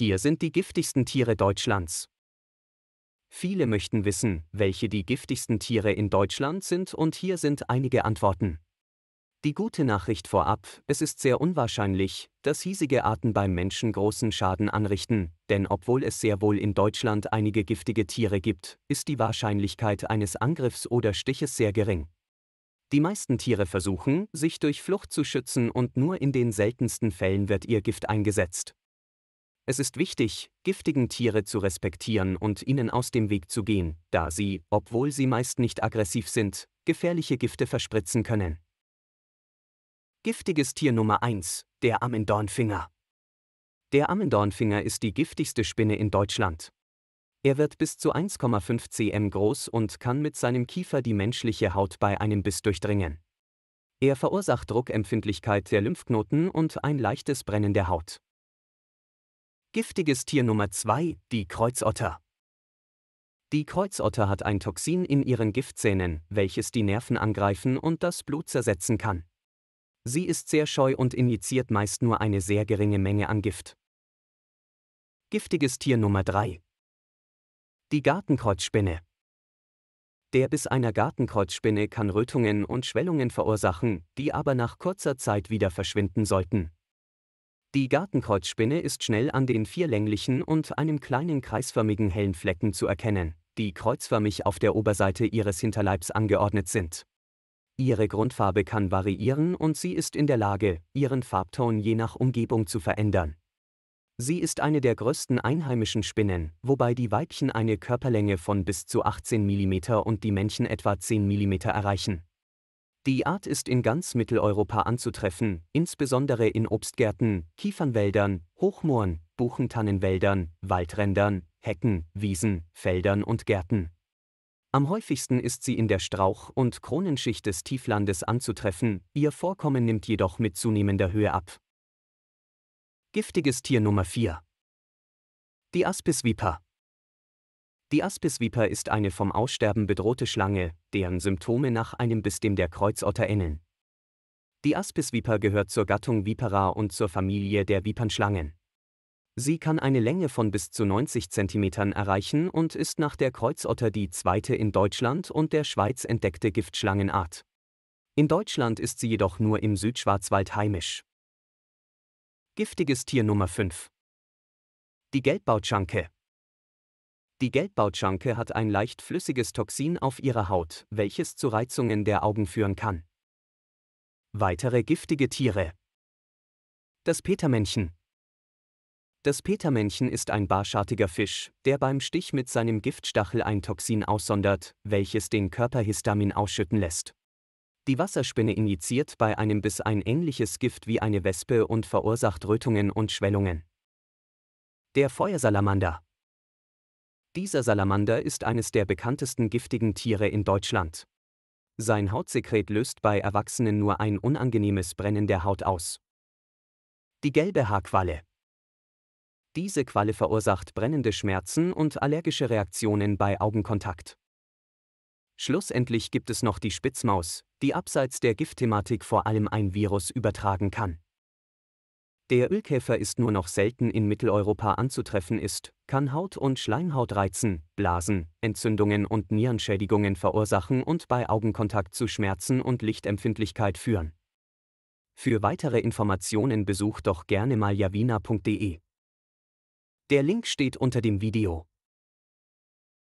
Hier sind die giftigsten Tiere Deutschlands. Viele möchten wissen, welche die giftigsten Tiere in Deutschland sind und hier sind einige Antworten. Die gute Nachricht vorab, es ist sehr unwahrscheinlich, dass hiesige Arten beim Menschen großen Schaden anrichten, denn obwohl es sehr wohl in Deutschland einige giftige Tiere gibt, ist die Wahrscheinlichkeit eines Angriffs oder Stiches sehr gering. Die meisten Tiere versuchen, sich durch Flucht zu schützen und nur in den seltensten Fällen wird ihr Gift eingesetzt. Es ist wichtig, giftigen Tiere zu respektieren und ihnen aus dem Weg zu gehen, da sie, obwohl sie meist nicht aggressiv sind, gefährliche Gifte verspritzen können. Giftiges Tier Nummer 1, der Ammendornfinger. Der Ammendornfinger ist die giftigste Spinne in Deutschland. Er wird bis zu 1,5 cm groß und kann mit seinem Kiefer die menschliche Haut bei einem Biss durchdringen. Er verursacht Druckempfindlichkeit der Lymphknoten und ein leichtes Brennen der Haut. Giftiges Tier Nummer 2, die Kreuzotter. Die Kreuzotter hat ein Toxin in ihren Giftzähnen, welches die Nerven angreifen und das Blut zersetzen kann. Sie ist sehr scheu und injiziert meist nur eine sehr geringe Menge an Gift. Giftiges Tier Nummer 3. Die Gartenkreuzspinne. Der Biss einer Gartenkreuzspinne kann Rötungen und Schwellungen verursachen, die aber nach kurzer Zeit wieder verschwinden sollten. Die Gartenkreuzspinne ist schnell an den vier länglichen und einem kleinen kreisförmigen hellen Flecken zu erkennen, die kreuzförmig auf der Oberseite ihres Hinterleibs angeordnet sind. Ihre Grundfarbe kann variieren und sie ist in der Lage, ihren Farbton je nach Umgebung zu verändern. Sie ist eine der größten einheimischen Spinnen, wobei die Weibchen eine Körperlänge von bis zu 18 mm und die Männchen etwa 10 mm erreichen. Die Art ist in ganz Mitteleuropa anzutreffen, insbesondere in Obstgärten, Kiefernwäldern, Hochmooren, Buchentannenwäldern, Waldrändern, Hecken, Wiesen, Feldern und Gärten. Am häufigsten ist sie in der Strauch- und Kronenschicht des Tieflandes anzutreffen, ihr Vorkommen nimmt jedoch mit zunehmender Höhe ab. Giftiges Tier Nummer 4 Die Aspisviper die Aspisviper ist eine vom Aussterben bedrohte Schlange, deren Symptome nach einem Biss dem der Kreuzotter ähneln. Die Aspisviper gehört zur Gattung Vipera und zur Familie der Vipernschlangen. Sie kann eine Länge von bis zu 90 cm erreichen und ist nach der Kreuzotter die zweite in Deutschland und der Schweiz entdeckte Giftschlangenart. In Deutschland ist sie jedoch nur im Südschwarzwald heimisch. Giftiges Tier Nummer 5 Die Gelbbautschanke die Gelbbautschanke hat ein leicht flüssiges Toxin auf ihrer Haut, welches zu Reizungen der Augen führen kann. Weitere giftige Tiere Das Petermännchen Das Petermännchen ist ein barschartiger Fisch, der beim Stich mit seinem Giftstachel ein Toxin aussondert, welches den Körper Histamin ausschütten lässt. Die Wasserspinne injiziert bei einem Biss ein ähnliches Gift wie eine Wespe und verursacht Rötungen und Schwellungen. Der Feuersalamander. Dieser Salamander ist eines der bekanntesten giftigen Tiere in Deutschland. Sein Hautsekret löst bei Erwachsenen nur ein unangenehmes Brennen der Haut aus. Die gelbe Haarqualle. Diese Qualle verursacht brennende Schmerzen und allergische Reaktionen bei Augenkontakt. Schlussendlich gibt es noch die Spitzmaus, die abseits der Giftthematik vor allem ein Virus übertragen kann der Ölkäfer ist nur noch selten in Mitteleuropa anzutreffen ist, kann Haut- und Schleimhautreizen, Blasen, Entzündungen und Nierenschädigungen verursachen und bei Augenkontakt zu Schmerzen und Lichtempfindlichkeit führen. Für weitere Informationen besucht doch gerne mal javina.de. Der Link steht unter dem Video.